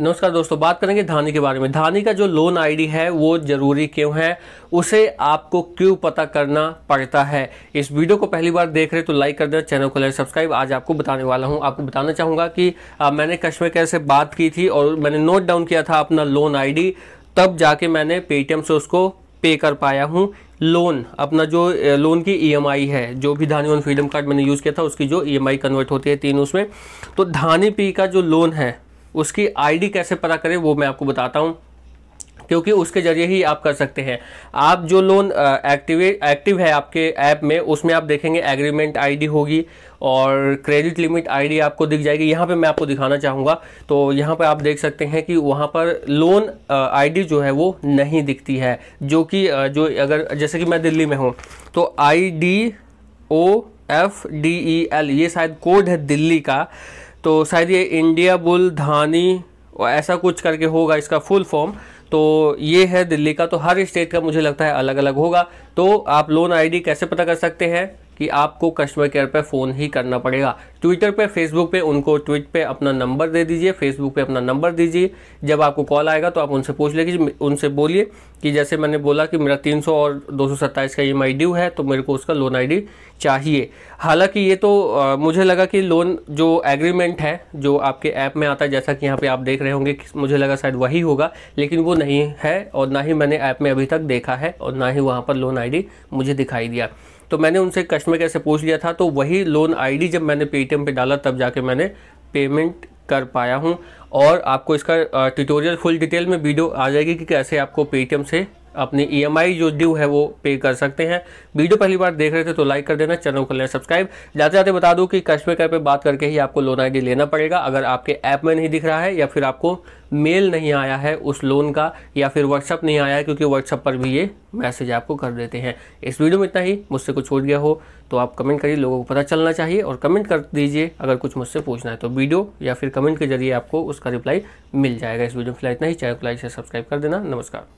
नमस्कार दोस्तों बात करेंगे धानी के बारे में धानी का जो लोन आईडी है वो जरूरी क्यों है उसे आपको क्यों पता करना पड़ता है इस वीडियो को पहली बार देख रहे तो लाइक कर देना चैनल को लाइक सब्सक्राइब आज आपको बताने वाला हूं आपको बताना चाहूंगा कि आ, मैंने कश्मीर केयर से बात की थी और मैंने नोट डाउन किया था अपना लोन आई तब जाके मैंने पेटीएम से उसको पे कर पाया हूँ लोन अपना जो लोन की ईएमआई e है जो भी धानी वन फ्रीडम कार्ड मैंने यूज़ किया था उसकी जो ईएमआई e कन्वर्ट होती है तीन उसमें तो धानी पी का जो लोन है उसकी आईडी कैसे पता करें वो मैं आपको बताता हूँ क्योंकि उसके जरिए ही आप कर सकते हैं आप जो लोन एक्टिवेट एक्टिव है आपके ऐप में उसमें आप देखेंगे एग्रीमेंट आईडी होगी और क्रेडिट लिमिट आईडी आपको दिख जाएगी यहाँ पे मैं आपको दिखाना चाहूँगा तो यहाँ पे आप देख सकते हैं कि वहाँ पर लोन आईडी जो है वो नहीं दिखती है जो कि जो अगर जैसे कि मैं दिल्ली में हूँ तो I D O F D E L ये शायद कोड है दिल्ली का तो शायद ये इंडिया बुल धानी ऐसा कुछ करके होगा इसका फुल फॉर्म तो ये है दिल्ली का तो हर स्टेट का मुझे लगता है अलग अलग होगा तो आप लोन आईडी कैसे पता कर सकते हैं कि आपको कस्टमर केयर पर फ़ोन ही करना पड़ेगा ट्विटर पे फेसबुक पे उनको ट्वीट पे अपना नंबर दे दीजिए फेसबुक पे अपना नंबर दीजिए जब आपको कॉल आएगा तो आप उनसे पूछ लेंगे उनसे बोलिए कि जैसे मैंने बोला कि मेरा 300 और दो का ई e ड्यू है तो मेरे को उसका लोन आईडी चाहिए हालांकि ये तो आ, मुझे लगा कि लोन जो एग्रीमेंट है जो आपके ऐप में आता है जैसा कि यहाँ पर आप देख रहे होंगे मुझे लगा शायद वही होगा लेकिन वो नहीं है और ना ही मैंने ऐप में अभी तक देखा है और ना ही वहाँ पर लोन आई मुझे दिखाई दिया तो मैंने उनसे कस्टमर कैसे पूछ लिया था तो वही लोन आईडी जब मैंने पे पेटीएम पे डाला तब जाके मैंने पेमेंट कर पाया हूँ और आपको इसका ट्यूटोरियल फुल डिटेल में वीडियो आ जाएगी कि कैसे आपको पेटीएम से अपनी ई e जो ड्यू है वो पे कर सकते हैं वीडियो पहली बार देख रहे थे तो लाइक कर देना चैनल को लेना सब्सक्राइब जाते जाते बता दूँ कि कस्टमर केयर पर बात करके ही आपको लोन आई लेना पड़ेगा अगर आपके ऐप में नहीं दिख रहा है या फिर आपको मेल नहीं आया है उस लोन का या फिर व्हाट्सअप नहीं आया है क्योंकि व्हाट्सअप पर भी ये मैसेज आपको कर देते हैं इस वीडियो में इतना ही मुझसे कुछ छूट गया हो तो आप कमेंट करिए लोगों को पता चलना चाहिए और कमेंट कर दीजिए अगर कुछ मुझसे पूछना है तो वीडियो या फिर कमेंट के जरिए आपको उसका रिप्लाई मिल जाएगा इस वीडियो में फिलहाल इतना ही चैनल को लाइक से सब्सक्राइब कर देना नमस्कार